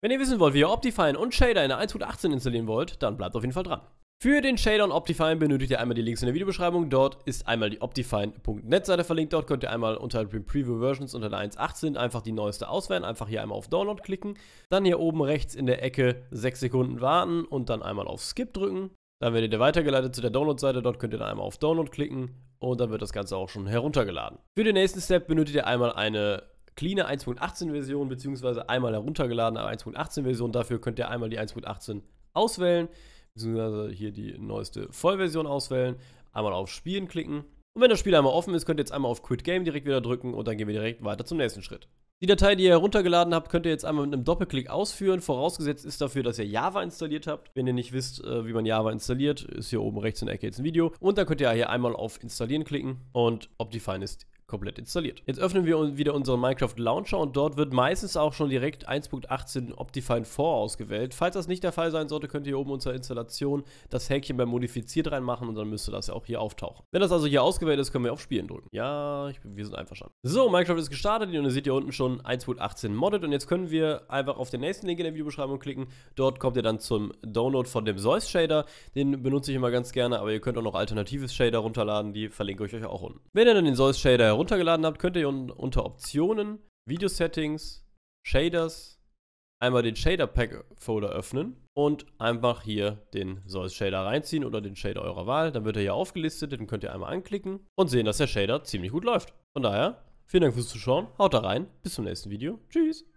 Wenn ihr wissen wollt, wie ihr Optifine und Shader in der 1.18 installieren wollt, dann bleibt auf jeden Fall dran. Für den Shader und Optifine benötigt ihr einmal die Links in der Videobeschreibung. Dort ist einmal die Optifine.net Seite verlinkt. Dort könnt ihr einmal unter Preview Versions unter der 1.18 einfach die neueste auswählen. Einfach hier einmal auf Download klicken. Dann hier oben rechts in der Ecke 6 Sekunden warten und dann einmal auf Skip drücken. Dann werdet ihr weitergeleitet zu der Download-Seite. Dort könnt ihr dann einmal auf Download klicken und dann wird das Ganze auch schon heruntergeladen. Für den nächsten Step benötigt ihr einmal eine cleane 1.18 Version, beziehungsweise einmal heruntergeladene 1.18 Version. Dafür könnt ihr einmal die 1.18 auswählen, beziehungsweise hier die neueste Vollversion auswählen, einmal auf Spielen klicken. Und wenn das Spiel einmal offen ist, könnt ihr jetzt einmal auf Quit Game direkt wieder drücken und dann gehen wir direkt weiter zum nächsten Schritt. Die Datei, die ihr heruntergeladen habt, könnt ihr jetzt einmal mit einem Doppelklick ausführen. Vorausgesetzt ist dafür, dass ihr Java installiert habt. Wenn ihr nicht wisst, äh, wie man Java installiert, ist hier oben rechts in der Ecke jetzt ein Video. Und dann könnt ihr hier einmal auf Installieren klicken und Optifine ist komplett installiert. Jetzt öffnen wir wieder unseren Minecraft Launcher und dort wird meistens auch schon direkt 1.18 Optifine 4 ausgewählt. Falls das nicht der Fall sein sollte, könnt ihr hier oben unter Installation das Häkchen bei Modifiziert reinmachen und dann müsste das ja auch hier auftauchen. Wenn das also hier ausgewählt ist, können wir auf Spielen drücken. Ja, ich, wir sind einfach schon. So, Minecraft ist gestartet und ihr seht hier unten schon 1.18 modded und jetzt können wir einfach auf den nächsten Link in der Videobeschreibung klicken. Dort kommt ihr dann zum Download von dem Zeus Shader. Den benutze ich immer ganz gerne, aber ihr könnt auch noch alternatives Shader runterladen, die verlinke ich euch auch unten. Wenn ihr dann den Zeus Shader runtergeladen habt, könnt ihr unter Optionen, Video Settings, Shaders einmal den Shader Pack äh, Folder öffnen und einfach hier den Source Shader reinziehen oder den Shader eurer Wahl. Dann wird er hier aufgelistet, den könnt ihr einmal anklicken und sehen, dass der Shader ziemlich gut läuft. Von daher, vielen Dank fürs Zuschauen, haut da rein, bis zum nächsten Video, tschüss!